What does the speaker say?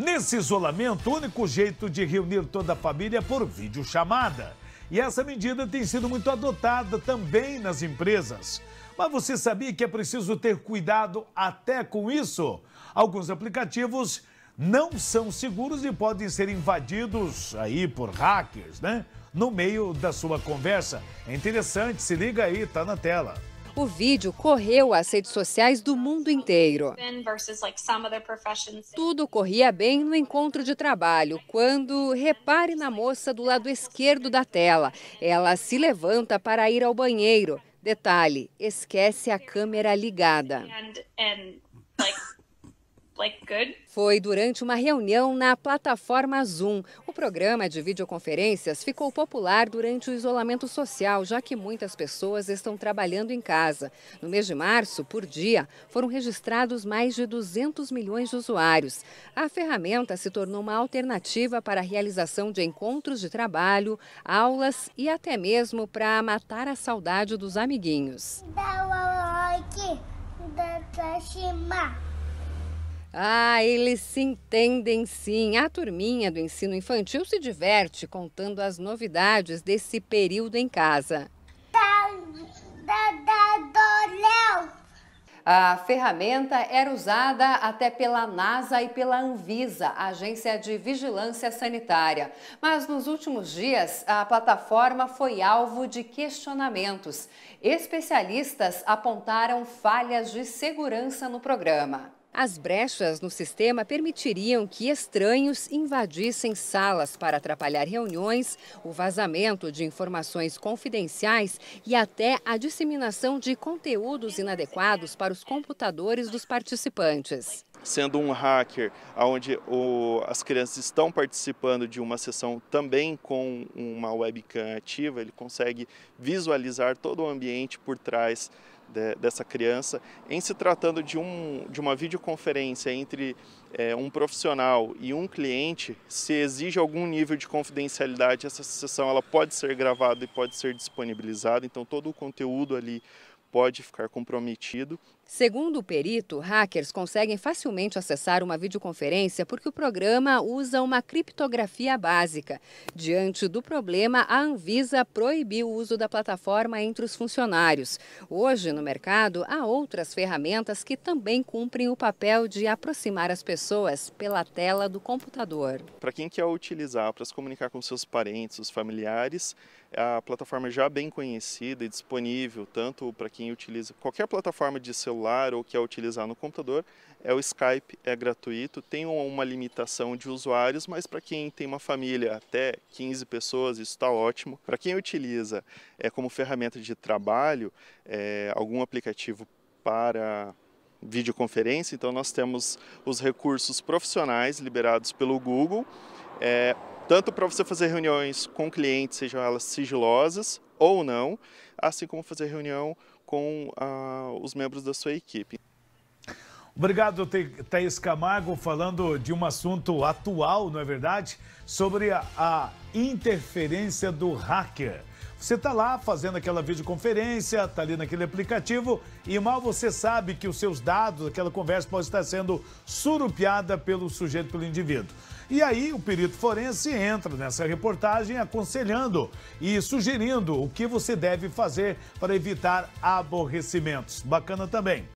Nesse isolamento, o único jeito de reunir toda a família é por videochamada. E essa medida tem sido muito adotada também nas empresas. Mas você sabia que é preciso ter cuidado até com isso? Alguns aplicativos não são seguros e podem ser invadidos aí por hackers, né? No meio da sua conversa. É interessante, se liga aí, tá na tela. O vídeo correu às redes sociais do mundo inteiro. Tudo corria bem no encontro de trabalho, quando repare na moça do lado esquerdo da tela. Ela se levanta para ir ao banheiro. Detalhe, esquece a câmera ligada. Foi durante uma reunião na plataforma Zoom. O programa de videoconferências ficou popular durante o isolamento social, já que muitas pessoas estão trabalhando em casa. No mês de março, por dia, foram registrados mais de 200 milhões de usuários. A ferramenta se tornou uma alternativa para a realização de encontros de trabalho, aulas e até mesmo para matar a saudade dos amiguinhos. Dá o like, dá, dá, ah, eles se entendem sim. A turminha do ensino infantil se diverte contando as novidades desse período em casa. a ferramenta era usada até pela NASA e pela Anvisa, Agência de Vigilância Sanitária. Mas nos últimos dias, a plataforma foi alvo de questionamentos. Especialistas apontaram falhas de segurança no programa. As brechas no sistema permitiriam que estranhos invadissem salas para atrapalhar reuniões, o vazamento de informações confidenciais e até a disseminação de conteúdos inadequados para os computadores dos participantes. Sendo um hacker onde o, as crianças estão participando de uma sessão também com uma webcam ativa, ele consegue visualizar todo o ambiente por trás de, dessa criança, em se tratando de, um, de uma videoconferência entre é, um profissional e um cliente, se exige algum nível de confidencialidade, essa sessão ela pode ser gravada e pode ser disponibilizada, então todo o conteúdo ali pode ficar comprometido. Segundo o perito, hackers conseguem facilmente acessar uma videoconferência porque o programa usa uma criptografia básica. Diante do problema, a Anvisa proibiu o uso da plataforma entre os funcionários. Hoje, no mercado, há outras ferramentas que também cumprem o papel de aproximar as pessoas pela tela do computador. Para quem quer utilizar para se comunicar com seus parentes, os familiares, a plataforma é já bem conhecida e disponível tanto para quem utiliza qualquer plataforma de celular celular ou quer é utilizar no computador, é o Skype, é gratuito, tem uma limitação de usuários, mas para quem tem uma família até 15 pessoas, isso está ótimo. Para quem utiliza é, como ferramenta de trabalho é, algum aplicativo para videoconferência, então nós temos os recursos profissionais liberados pelo Google, é, tanto para você fazer reuniões com clientes, sejam elas sigilosas ou não, assim como fazer reunião com ah, os membros da sua equipe. Obrigado, Thaís Camargo, falando de um assunto atual, não é verdade? Sobre a, a interferência do hacker. Você está lá fazendo aquela videoconferência, está ali naquele aplicativo e mal você sabe que os seus dados, aquela conversa pode estar sendo surupiada pelo sujeito, pelo indivíduo. E aí o perito forense entra nessa reportagem aconselhando e sugerindo o que você deve fazer para evitar aborrecimentos. Bacana também.